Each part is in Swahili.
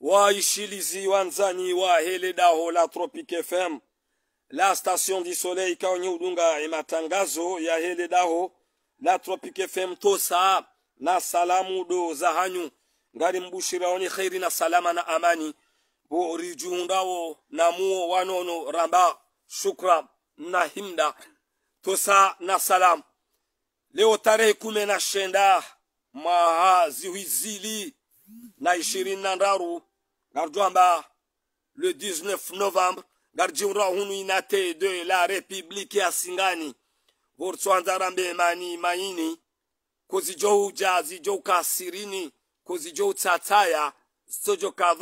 waishilizi wa heledaho la Tropic FM la station du soleil kaonye udunga imatangazo e ya heledaho la Tropic FM tosa na salamu do za hanyu ngari mbushira oni khairi na salama na amani bo rijundawo na muo wanono ramba shukra na himda tosa na salamu leo tarehe kumi na shenda maha ziwizili na ishirini na ndaru Gardjouamba, le 19 novembre le unu inate de la République à singani vortswanzara Mani maini Kozijou uja Sirini, Kozijou Tataya, Sojoka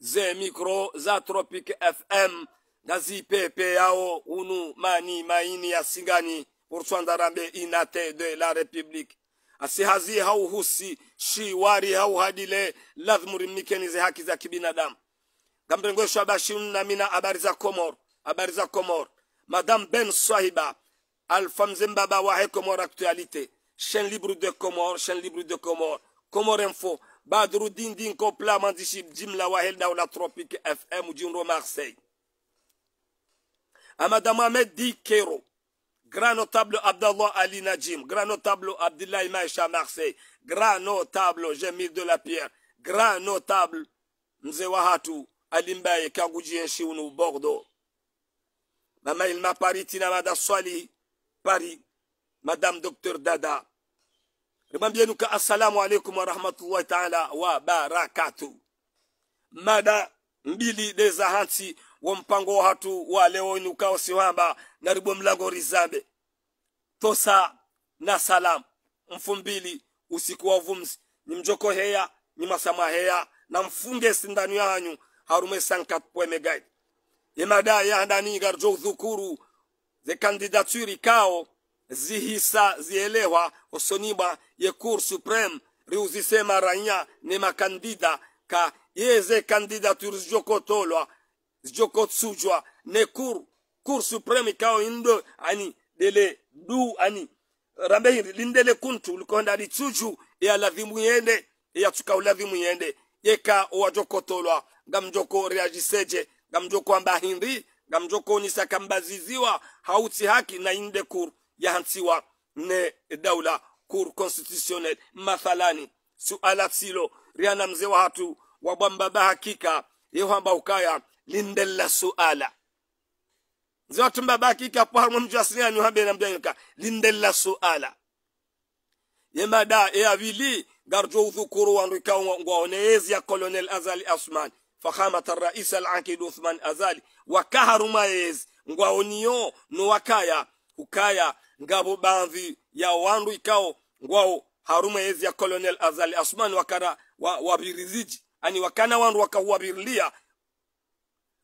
ze Micro, za fm nazi PPAO unu mani maini à singani inate de la République. Asihazi hauhusi shiwari Wari hadile mikeni ze haki za kibinadamu gamrengweshwa bashiruna mina habari za komor Abariza, komor madame ben swahiba alfam mbaba wahe komor actualité chaîne libre de komor chaîne libre de komor komor info badru Dinkopla ko jim mandishi jimla wahel La tropique fm ujinro marseille Madame Ahmed di kero Grand notable Abdallah Ali Najim, grand notable Abdillah Maïcha Marseille, grand notable Jemil de la Pierre, grand notable Mzewahatu Alimbaye Kagoujien Chiounu Bordeaux. Mama Ilma Paris Tinamada Swali, Paris, Madame Docteur Dada. remembrez Assalamu alaikum wa rahmatullahi ta'ala wa barakatou. Madame mbili hansi wa mpango wa hatu wa leo inukao siwamba naribu mlango rizambe tosa na salam mfumbili usiku wa vumzi ni mjoko heya ni masama heya na mfunge sindani yanyu harume sankat pweme guide imada ya ndani garjo dhukuru ze candidature kao zihisa zielewa osoniba ye cour supreme riuzisema ranya ni makandida ka yeze candidature zjokotolwa zjokotsujwa ne cour cour supreme kao indo ani dele du ani rambeiri lindele kuntu likonda litsuju ya ladhimu yende ya tsuka uladhimu yende yeka owajokotolwa gamjoko reagiseje gamjoko amba hindi ngamjoko onisa kambaziziwa hauti haki na inde cour hansiwa ne daula cour constitutionnel mathalani suala tsilo riana mzee wa hatu wabwamba hakika yeho amba ukaya lindella suala ziwatumba bahakika po harimo mju asiniyanyu hambe na mjanyoka lindella suala yemada e avili garjo udhukuru wandu ikawa ngwaoneyezi ya colonel azali asman fakhamata rais alakid uthman azali wakaharuma yezi ngwaoniyo nowakaya ukaya ngabo banvi ya wandu ikao ngwao haruma ya colonel azali asman wakara wabiriziji ani wakana wandu wakahuwabirilia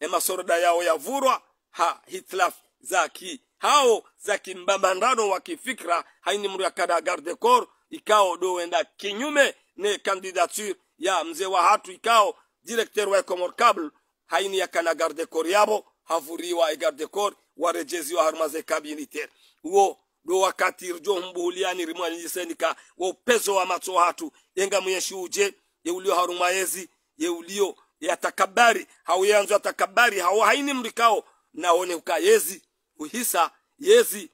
emasoroda yao yavurwa ha hitlaf zaki hao za kimbambandano wa kifikra haini ya kada garde corps ikao wenda kinyume ne candidature ya mzee wa hatu ikao directeur wa comorcable haini kana garde corps yabo havuriwa e garde corps warejeziwa harumaze kabiniter wo do wakati rjo mbuhuliani rimwani jisenika wo wa matso hatu enga mwenyeshi uje yeulio harumayezi yeulio yatakabari hauyanzo yatakabari haini mrikao naone ukayezi uhisa yezi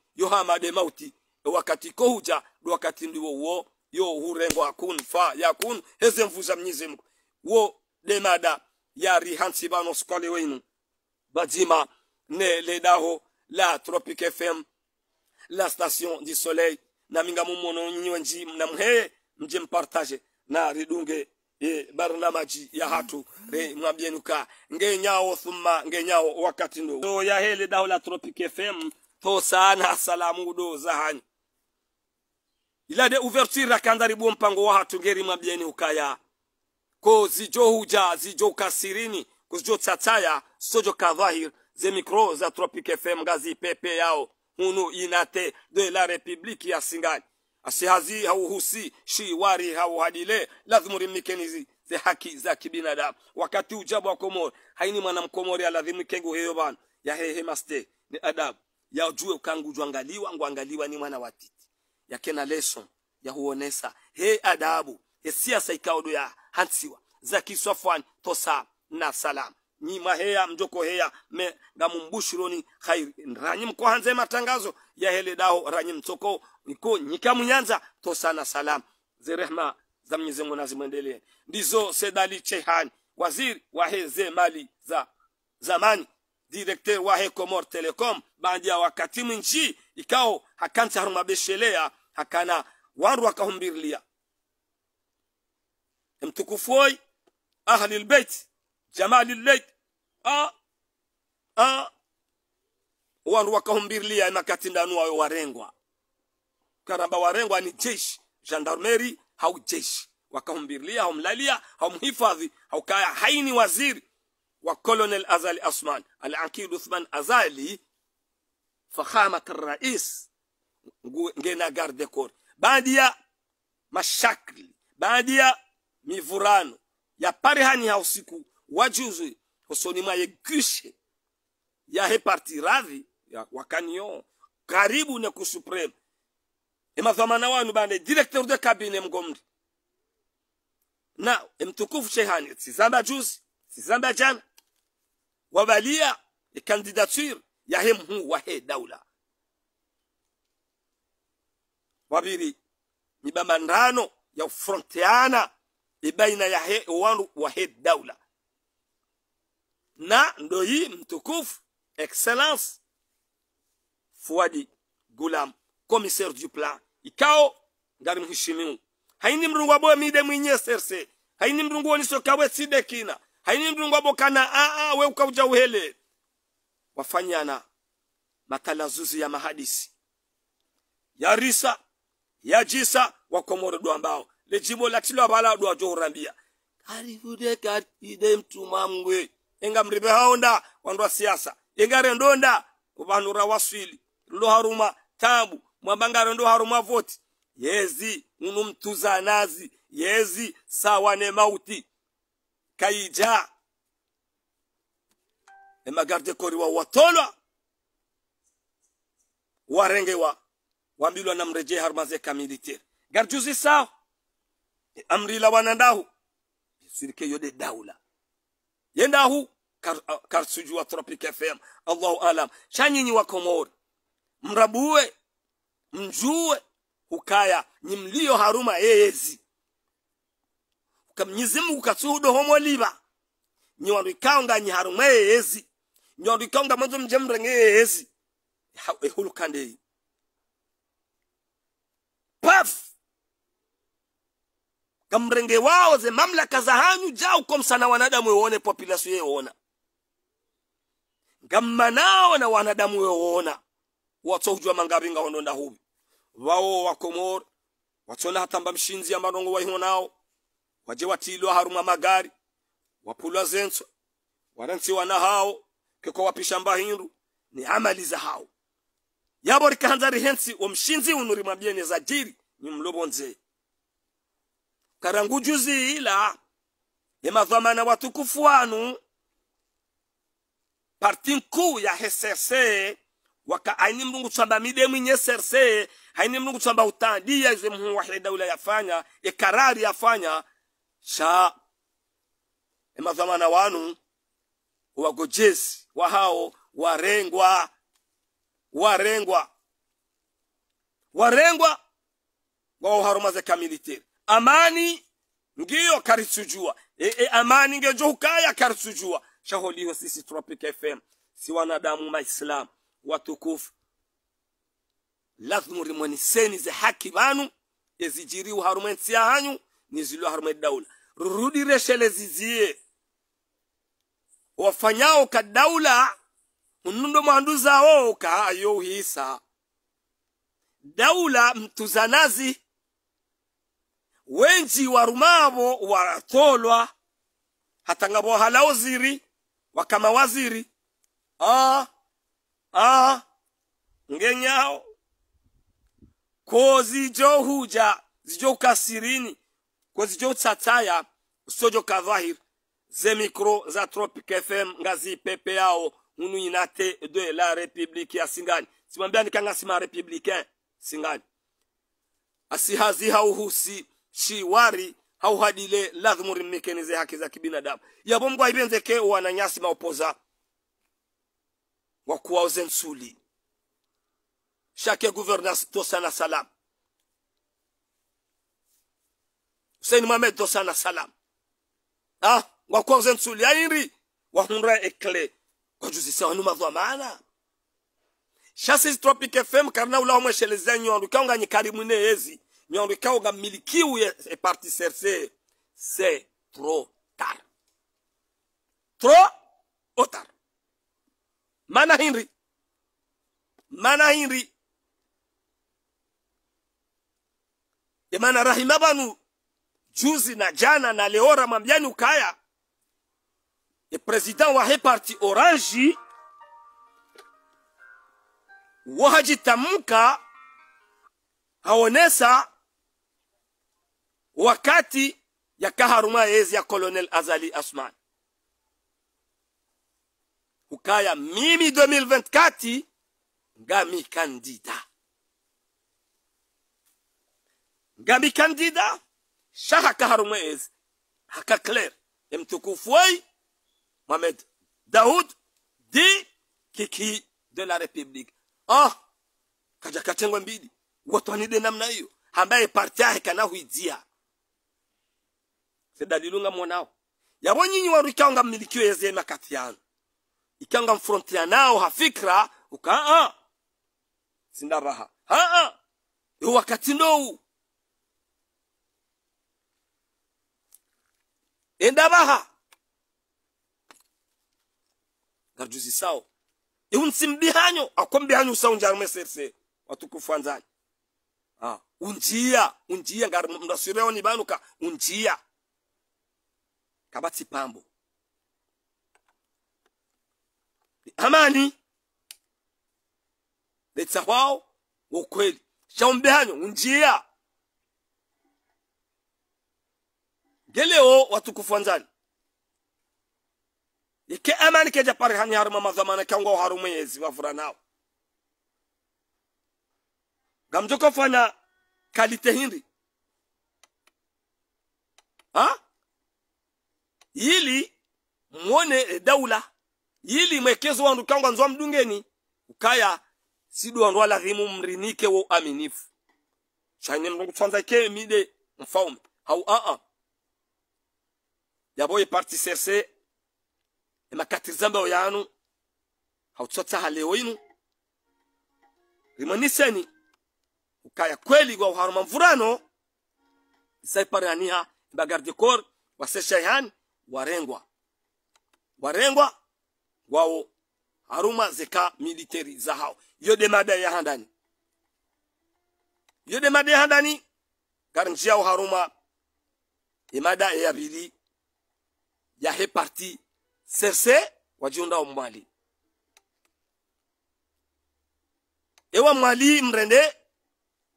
de mauti wakati kohuja wakati ndiwo uo yo hurengo akun fa yakun heze mvuza mnyizi wo demada yari rihansi bano skole wenu bajima ne ledaho la tropic fm la station du soleil na minga mumono nyiwenji na mhe mje mpartage na ridunge e ya hatu re mwambienuka ngenyawo thumma ngenyawo wakkati ndo ya hele daula tropique fm to sana do zahani ilade ouverture rakandari mpango pango hatu ngeri mwambienuka ya ko zijo huja zijo kasirini kuzijo tsataya sojo kadhahir ze micro za tropique fm ngazi pepe yao hunu inate de la republique ya singani asihazi shi wari hauhadile lazima urimikenizi ze haki za kibinadamu wakati ujabu wa komori haini mwanamkomori aladhimike nguheyo bana yahehemaste ni adabu yajue ukangujwangaliwa nguangaliwa ni mwana watiti yakena leson yahuonesa he adabu esiasa ikaudu ya hansiwa za kiswafwani tosa na salamu nyima heya mjoko heya me gamumbushironi khairi ranyi mkohanze matangazo ya hele dao ranyi mtsoko niko nyika munyanza to sana salam ze rehma za Mwenyezi Mungu nazimwendelee ndizo Sedali Chehani waziri wa heze mali za zamani directeur wa Hekomor Telecom baada ya wakati mwinchi ikao hakansa harumabeshelea hakana wandu akahumbirlia mtukufoi ahli albayt jamani leit a ah, a ah. wandu wakahumbiria makatindanua warengwa karamba warengwa ni jeshi gendarmerie hau jeshi wakahumbirlia haumlalia haumhifadhi haukaya haini waziri wa colonel azali asman alakid uthman azali fahamat rais ngena garde corps baadhi ya mashakli baadhi ya mivurano ya parihani ya usiku wajuzi usoni mwaye gishe ya parti radhi ya wakanio karibu na supreme emadhamana wanu bane directeur de cabinet mgomri na mtukufu shehani tizamba juzi tizamba jana wabalia candidature yahe mhu he daula wabiri ni bamandano ya frontiana ibaina yahe wanu wa he daula na ndo hii mtukufu excellence Fuadi Gulam commissaire du plan ikao ngabi mheshimiwa haini mrungu abo mide mwenye serse haini mrungu onisho sokawe sidekina haini mrungu abo kana a a we ukauja uhele wafanyana matalazuzi ya mahadisi ya risa ya jisa wa komoro do ambao le jibo la tilo abala do ajo urambia karibu de katide mtumamwe inga mribe haonda wandwa siasa engare ndonda ubanura waswili lulo haruma tabu Mwambanga ndo haruma voti yezi unumtuza nazi yezi sawa ne mauti kaija e garde kori wa watolwa warengewa wambilwa na mreje harmaze kamilitere garjuzi sawa e amri la wanandahu sirike yode daula yenda hu kar, ah, kar tropic fm allahu alam shanyinyi wa komori mrabuwe mjue hukaya ni mlio haruma yeyezi kamnyizimu kukatsuhudo homoliba nyiwandu ikaonga nyi haruma yeyezi nyiwandu ikaonga mazo mjemrenge mrenge yeyezi paf kamrenge wao ze mamlaka za hanyu ja uko msana wanadamu yoone populasion yoona gamma nao na wanadamu yoona watso hujwa mangabi nga ngahondonda hubi wao wa komor watso na hatamba mshinzi ya marongo wa nao waje watilwa haruma magari wapulwa zenso wanansi wana hao kiko wapisha mbahindu ni amali za hao yabo rikahanza rihensi omshinzi unurimwabyene za jiri ni mlobonzee karangu juzi ila yemadhamana watukufu wanu parti nkuu ya heserse waka aini mlungu tsamba mide mwinye serse haini mlungu tsamba utandia ize mhu wahida daula yafanya ekarari yafanya sha emadhamana wanu wagojezi wahao warengwa warengwa warengwa wao harumaze kamiliteri amani ngiyo karisujua e, e, amani ngejohukaya karisujua shaholiho sisi tropic fm si wanadamu maislamu watukufu lazima seni ze haki vanu ezijiriwa harumensia hanyu niziliwa harume daula reshele zizie wafanyao ka daula unundo mwandu za oka ayo hisa daula mtuzanazi wenji warumabo waratolwa ngabo bohala waziri wakama waziri ah ah ngenyao kozi johuja huja zijo kasirini kozi jo tsataya sojo kadhahir ze micro za tropic fm ngazi pepe yao unu inate de la republique ya singani simwambia nikanga sima republicain singani asihazi uhusi chiwari hauhadile lazima urimikenize haki za kibinadamu yabo ibenzeke aibenze wananyasi maopoza wakuwauze nsuli shake gouvernance tosana salam Hussein Mohamed tosana salam ah wakuwauze nsuli airi wahunra ekle kwajuzisa wanu madhwa maana shasi tropic fm karna ulaomweshelezea nyondu kaunganyikari mwine ezi miondwe kao nga miliki uye e parti serse se tro tar tro otar mana hinri mana hinri imana rahima banu juzi na jana na leo ramamjani ukaya e president wa heparti orange wahajitamka aonesa wakati ya kaharuma yezi ya colonel azali asman ukaya mimi 2024 ngami kandida ngami kandida shaka kaharuma yezi haka clear mtukufu wei mohamed Daoud di kiki de la republique Oh, kaja katengwa mbidi. watu wanide namna hiyo ambaye parti yake huidia se dalilunga mwanao yabonye inyi wari ikanga mmilikiyo yezema kati yanu ikanga mfrontiya nao hafikra a ah, ah. sinda raha a yo wakati ndowu enda baha garjuzi sawo iwunsi akombihanyo sao mbihanyo usawo serse watukufu anzani ah. unjia unjia ngari mrasirewo banuka unjia Kabati Pambo ni amani leta wao wokweli kweli unjia geleo watu kufanzani yeke amani keja pare hani haruma mazamana kango haruma yezi wafura nao gamjoko fanya kalite hindi ha ili muone eh, daula ili mwekezo wa kangwa nzwa mdungeni ukaya sidu ndwala rimu mrinike ah, ah. E wa aminifu chane mndu tsanza ke mide mfaum hau a a yaboye parti serse oyanu hau hautsatsa haleo inu rimaniseni ukaya kweli kwa uharuma mvurano isaiparianiha bagarde corps waseshaihani warengwa warengwa wao haruma zeka militeri za hao yode mada ya handani yode mada ya handani karnjia yao haruma imada e ya bili ya he parti serse wajiunda mwali ewa mwali mrende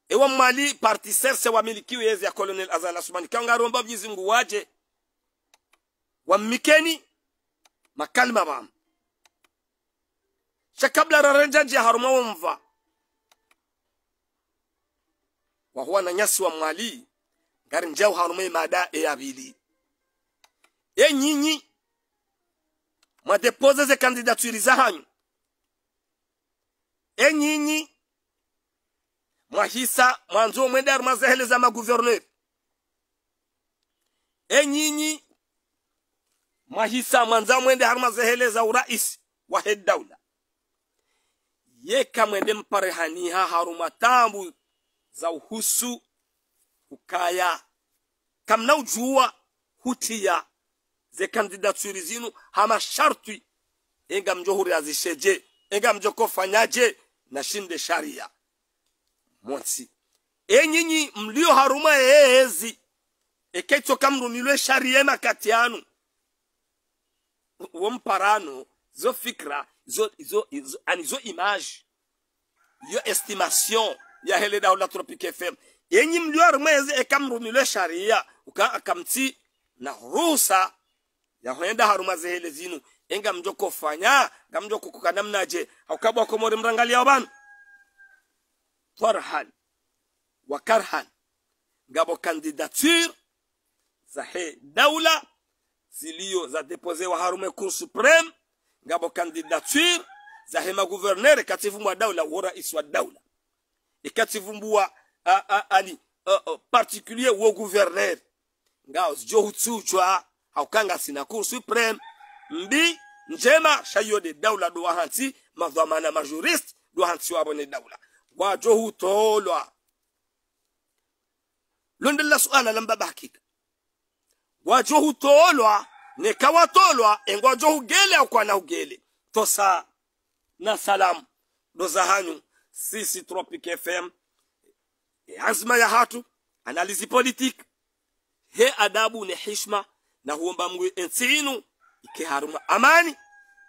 ewa mwali parti serse wamilikiwe yeze ya colonel azala sumani kangaro mbavu yizingu waje wammikeni makalima bam sha kabla rarenjanji ya haruma womva wahuwa na nyasi wa mwali ngari njau haruma imada eyabili e nyinyi mwadepoze ze kandidaturi za hanyu e nyinyi mwahisa mwanzo mwenda haruma zeheleza maguverneri e nyinyi mahisa manza mwende harma zehele za urais wa head daula yeka mwende mpare ha haruma tambu za uhusu ukaya kamna ujua hutia ze kandidaturi zinu hama sharti enga mjohuri azisheje enga mjoko fanyaje na shinde sharia mwansi e nyinyi mlio haruma eezi ekeitso kamrumilwe sharia emakati yanu wo mparano zo fikira ani yo estimation iyo hele da la tropique fm yenye mliwari mwezi ekamrumilwe sharia akamti na ya hoenda haruma zehele zinu enga mjo kofanya ga mjo kukuka akabwa ko mori mrangalia wabanu farhan wa karhan gabo candidature za he daula zilio za depoze wa harume cour supreme ngabo candidature za hema gouverneur kativumbwa daula rais wa daula a, ani particulier wo gouverneur ngao zijo hutsuchwa haukanga sina cour supreme mbi njema de daula do hanti madhamana majurist do hanti wabone daula wajo hutolwa lundela suala lamba bakika wajo hutolwa neka watolwa engo wajo hugele au kwana hugele tosa na salamu doza hanyu sisi tropic fm e azma ya hatu analizi politik he adabu ne hishma na huomba mungu ensinu inu haruma amani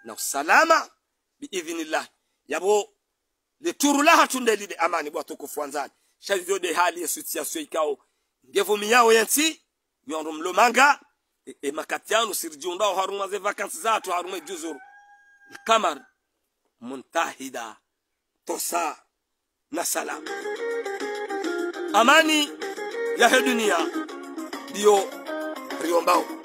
na usalama biidhinillah yabo liturulaha tunde lile amani bwatukufu wanzani shavyo de hali ya situation ikao ngevumi yao yensi yondo lomanga e, e makatiano sirjiunda haruma ze vacances to haruma kamar muntahida tosa na salam amani ya dunia dio riombao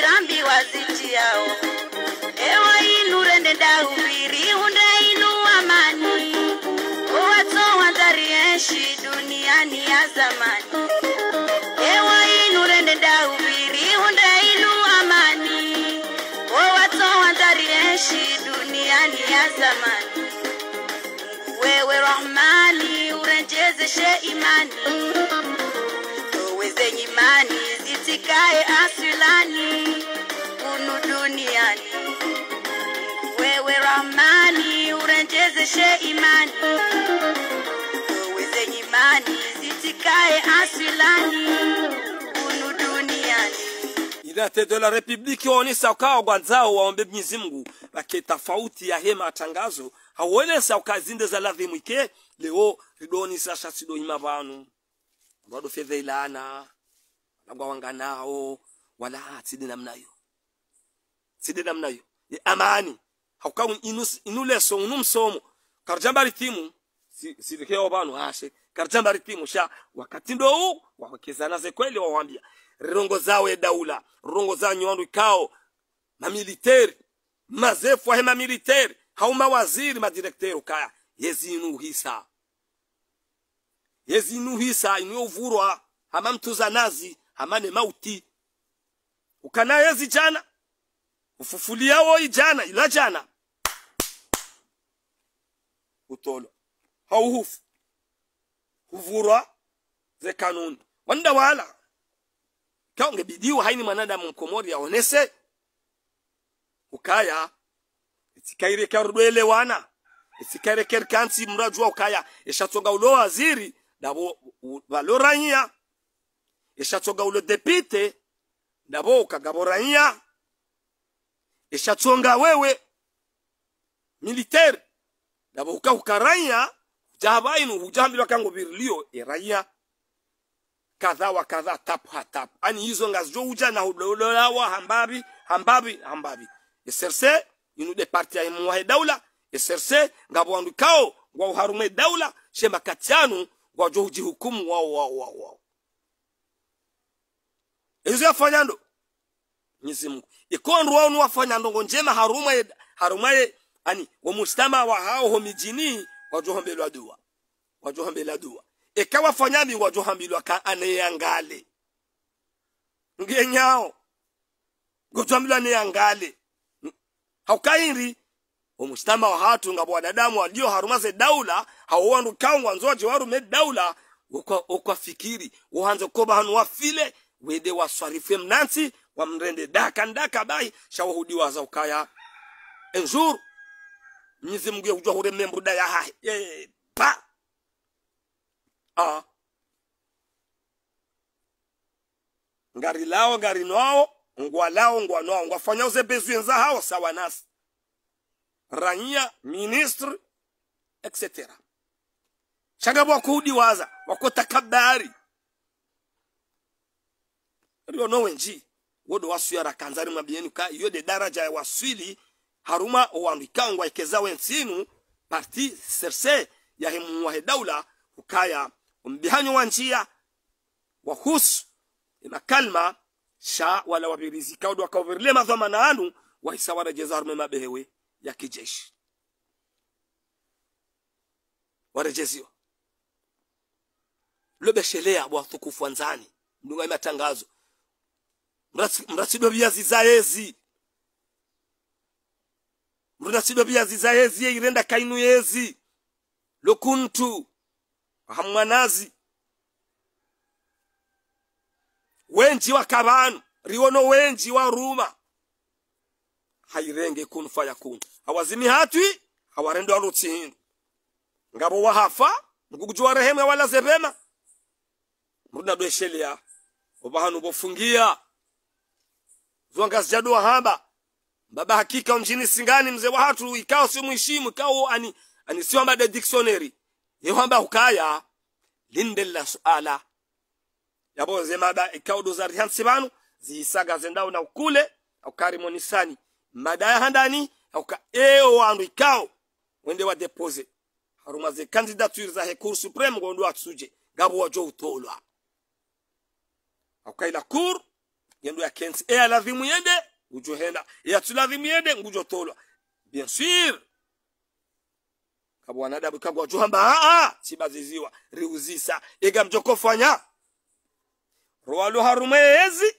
rambi waziti yao ewa inure ndenda hubiri undainuwa amani owatowa dhari duniani ya zamani ewa inure ndenda hubiri undainuwa amani owatowa dhari duniani ya zamani wewe rahmani urenjezeshe imani uwezenye imani usikae asilani unu duniani, wewe Rahmani urejezeshe imani, wewe imani zitikae asilani unu duniani. Idate de la Republique waonesa ukawa gwanzao waombe Mwenyezi Mungu bake tofauti ya hema tangazo hauonesa ukazinde za ladhi mwike leo ridoni sasha sido vanu bado fedha ilana wanga nao wala sidi namna hiyo sidi namna hiyo ni amani hauka inuleso unumsomo karjamba ritimu si sidikeo banu hashe karjamba ritimu sha wakati ndo huu wawekezana ze kweli wawambia rongo ya e daula rongo za nywandu ikao mamiliteri mazefu hema mamiliteri hauma waziri madirekteri kaya yezinu hisa yezinu hisa inuyo vurwa hama mtuza nazi amane mauti ukanayo zijana ufufuliawo ijana ila jana utolo hauhufu huvurwa ze kanuni wanda wala kaonge bidiwa haini manada mkomori aonese ukaya itikaire wana itikaire kerkansi mrajua ukaya eshatsonga ulo waziri davo valoranyia eshatsonga ule depite nabo kagabo e raia eshatsonga wewe militaire nabo ukahuka raia jabainu hujambilwa kango birilio eraia kadha wa kadha tap ha tap ani hizo ngazjo uja na wa hambabi hambabi hambabi eserse inu de parti ya mwahe daula eserse ngabo andukao wa uharume daula shema katianu ngwa jo hukumu wa wa wa ezwi ya fanyando. mwenyezi mungu ikondu wao ni wafanya ndongo njema harumwe harumwe ani Womustama wa hao homijini wajohambelwa dua wajohambela Eka wa fanyami wajohambilwa ka aneyangale Nge nyao. ngenyao gojohambilwa aneyangale haukairi Womustama wa hatu nga bwanadamu walio harumaze daula hauwandu kangwa jiwaru warume daula fikiri. Wuhanzo koba hanu wafile wede nansi mnansi wamrende daka ndaka bai wa za ukaya enjur mnyezi mungu yakujwa hure da ya hahe e, pa a ngari lao ngari nwao ngwa lao ngwa nwao uze bezu yenza hao sawa nasi rania ministre etc waza wakuhudiwaza wakotakabari no wenji wodo wasuara kanzari mwabienu ka iyo de daraja ya waswili haruma owanwikangwa ikeza wensinu parti serse yahemuwahe daula ukaya ombihanyo wa njia wahusu ina kalma sha wala wavirizika wodo wakaovirile na anu wahisawarejeza harume mabehewe ya kijeshi warejeziwa lobeshelea bwathukufu wanzani ima tangazo mrasidwa viazi za yezi mnasidwa viazi za yezi kainu yezi lokuntu hamwanazi wenji kabanu riwono wenji waruma hairenge kunfa yakun awazimi hatwi awarendo warutsindu ngabo wahafa mguguju warehemwe walaze vema mruna dweshelia obahanu bofungia zwangasijadu haba. baba hakika mjini singani mzee wa hatu ikao sio muheshimu ikao ani ani sio mada dictionary Ni yehamba hukaya la suala yabo zemada ikao do dozari hansibanu zisaga zendao na ukule au aukarimonisani mada ya handani au ka eo wandu ikao wende wa depose harumaze candidature za hekuru supreme gondwa tsuje gabo jo utolwa Au aukaila kuru yendo ya kensi e alazimu yende ujo henda e eh, atulazimu yende ngujo tolwa bien sûr kabo wanadamu kabo a aa ah, ah. sibaziziwa riuzisa ega mjokofanya rwalu harumwezi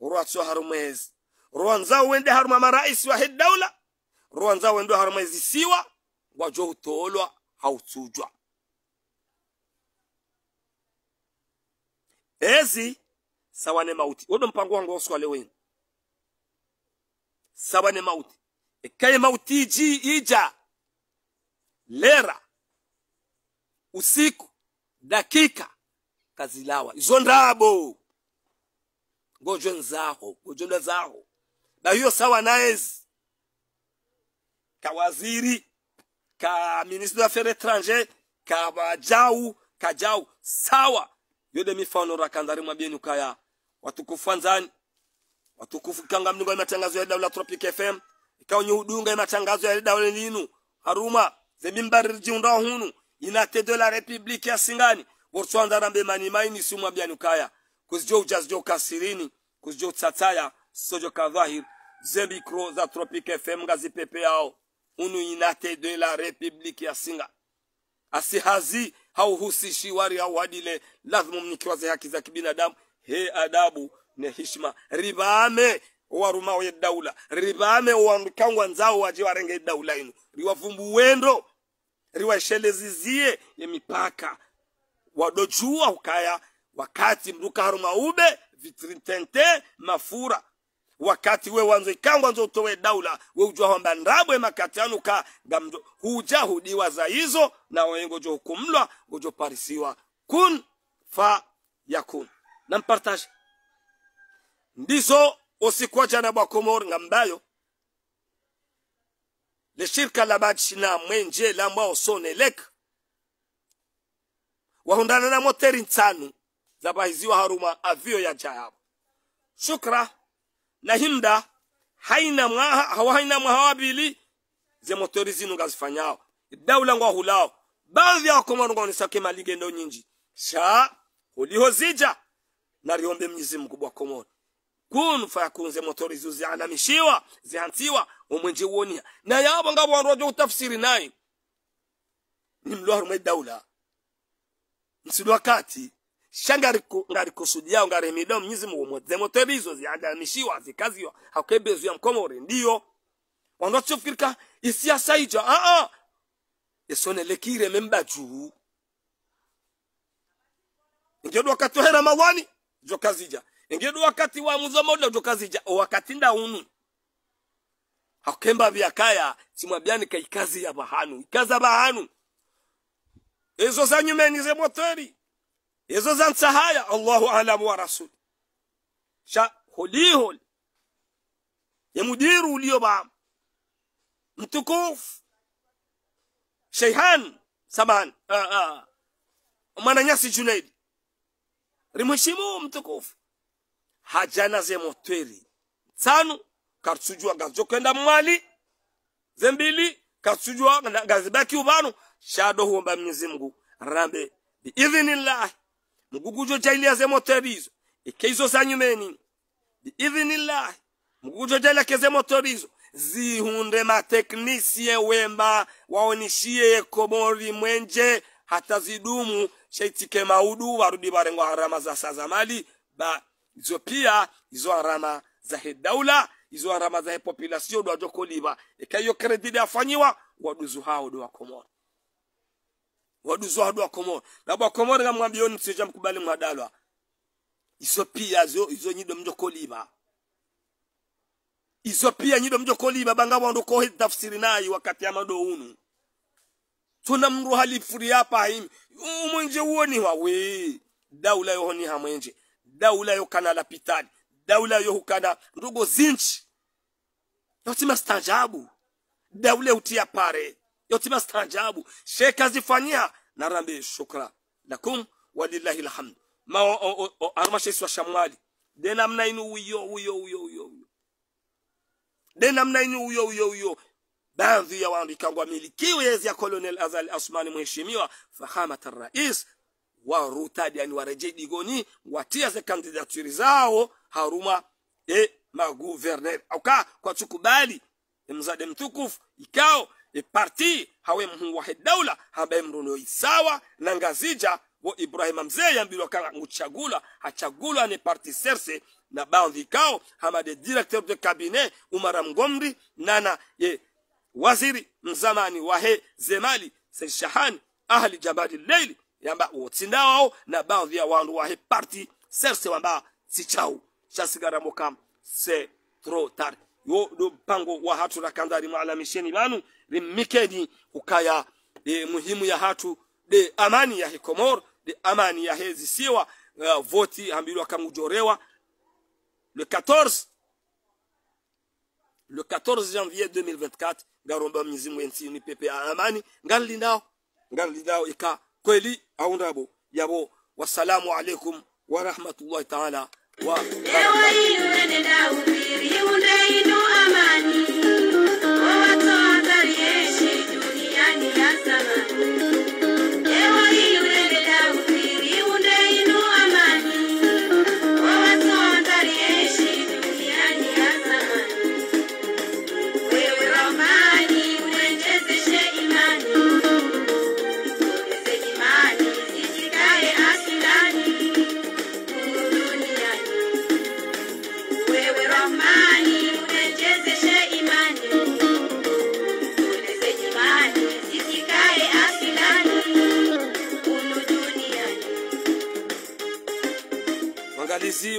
rwatso harumwezi rwanza wende haruma maraisi wa hiddaula rwanza wende harumezi siwa wajo utolwa hautsujwa ezi sawa ne mauti wodo mpango wangu oswa leo ino sawa ne mauti ekaye mauti ji ija lera usiku dakika kazilawa izo ndabo ngojo nzaho ngojo nzaho na hiyo sawa naezi ka waziri ka ministre d'affaires étrangères ka bajau kajau sawa yode mifano rakandari mwabieni kaya watukufu wanzani watukufu kanga mlingo ya matangazo ya dawla tropic fm ikao nyi udunga ya matangazo ya dawla linu haruma zemimbari jiunda hunu inate de la republiki ya singani wortu wanda rambe mani maini sumwa bianukaya kuzijo ujazijo kasirini kuzijo tsataya sojo kadhahir zebikro za tropic fm gazipepe yao unu inate de la republiki ya singani asihazi hauhusishi wari au hadile lazima mnikiwaze haki za kibinadamu he adabu ne hishma ribame owaruma oye dawla ribame owandukangwa nzawo waje warenga daula ino riwavumbu wendo riwaishelezizie ye mipaka wadojua ukaya wakati mdukaruma ube vitrintente mafura wakati we wanzo ikangwa nzo utowe daula we ujua hamba ndabwe makati ka gamdo huja hudiwa za hizo na wengo jo hukumlwa ujo parisiwa kun fa yakun na mpartaje ndizo osikuacha na bwakomor ngambayo le leshirka la bachi na mwenje la mwa sonelek wahundana na moteri ntsanu zabahiziwa haruma avio ya jayabo shukra na hinda haina mwaha hawaina mwahawabili ze moteri zinu gazifanyao daula ngwa hulao baadhi ya ngwa wakomor ngonisakemalingendo nyinji sha huliho zija naliombe mnyezi mungu komoni kun kunu fayakunze motori zuzi zuzianamishiwa zihantiwa omwenje wonia na yabo ngabo wanrojo utafsiri naye mwe daula msulu wakati shangariko ngarikusudiao ngarehemidao mnyezi mungu mweze motori hizo zianamishiwa zikaziwa hakebezu zuya mkomore ndiyo wanrochofkirika isiasa ijo a a lekire esonelekire membajuu njodwakatohe ramadhani jokazija ngedu wakati wa muzomodla jokazija wakati nda unu hakemba byakaya simwabyanika ikazi ya bahanu ikazi ya bahanu ezo za nyume ni ze moteri ezo za nsahaya allahu alamu wa rasul sha holihol ya mudiru ulio ba mtukufu sheihan saban uh, uh, mwananyasi junaidi rimheshimu mtukufu hajana zemotweri tsanu katusujua ngazokwenda mwali zembili katusujua ngazibaki ubanu shado huomba mnyezi mngu rambe biidhinillah mgugujo jailia zemotweri hizo ikeizo za nyumeni biidhinillah mgugujo jailia kezemotweri izo zihunde mateknisie wemba waonishie komori mwenje hata zidumu shaitike maudu warudi barengo harama za saa zamali ba izo pia izo harama za hedaula izo harama za population do ajokoliva ikaiyo kredidi afanyiwa waduzu hao do wakomora waduzu hao do wakomora na bwakomora ngamwambioni sija mkubali mwadalwa izo pia zo izo nyido mjokoliva izo pia nyido mjokoliva bangabo ndoko tafsiri nayi wakati ya mado unu tunamru halifuria pahim umwenje woni wawe daula yo honi hamwenje daula yo kana la daula yo hukana ndugo zinchi yotima stajabu daula utia pare yotima stajabu sheka zifanyia narambe shukra lakum walillahi alhamd ma armashe swa shamwali denamna inu uyo uyo uyo uyo denamna inu uyo uyo uyo baadhi ya waandikangwa miliki yezi ya Colonel Azal Asmani mheshimiwa fahama tarais wa warutadi yani wareje digoni watia ze kandidature zao haruma e ma maguverner auka kwa tukubali mzade mtukuf ikao e parti hawe wa daula habe mruno isawa na ngazija wo Ibrahim mzee yambilwa kanga nguchagula achagula ne parti serse na baadhi ikao hamade directeur de cabinet Umar Mgomri nana ye eh, waziri mzamani wahe zemali selshahani ahli jabadi leili yamba wotsindawawo na baadhi ya wandu wahe parti serse wamba sichau chasigaramo mokam se tro tar yo do mpango wa hatu la kandari maalamisheni lanu rimmikeni ukaya e, muhimu ya hatu de amani ya hikomor de amani ya hezi siwa uh, e, voti hambilwa kamujorewa le 14 le 14 janvier 2024 ngaromba mwenyezi mungu ni pepe ya amani ngali nao ika kweli ndabo yabo wasalamu alaikum warahmatullahi taala wa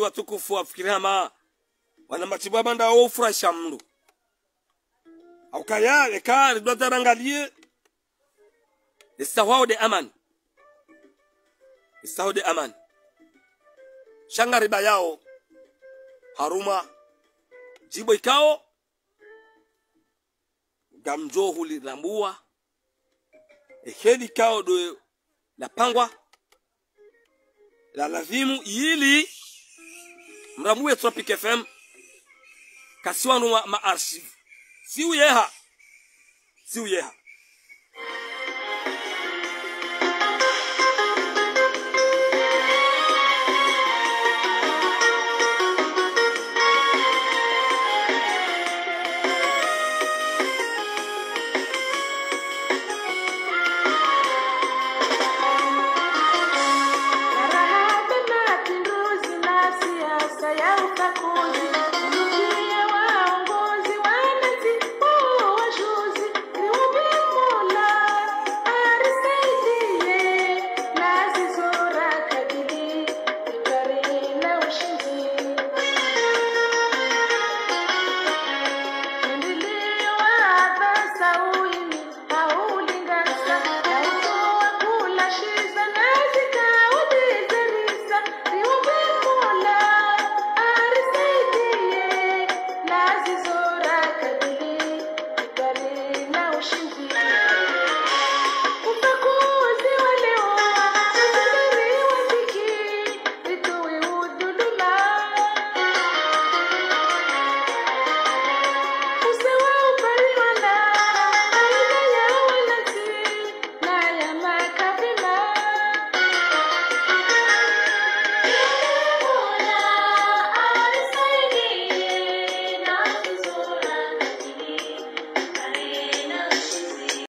batukufu wafikirama banamatibwa banda wofurahisha mndu aukaya leka ridwatarangalie istahwao de amani istahwao de amani shanga riba yao haruma jibo ikao huli rambua ehedi kao do la pangwa la lazimu ili mramuwe tropic fm kasiwanu ma archive siuyeha siuyeha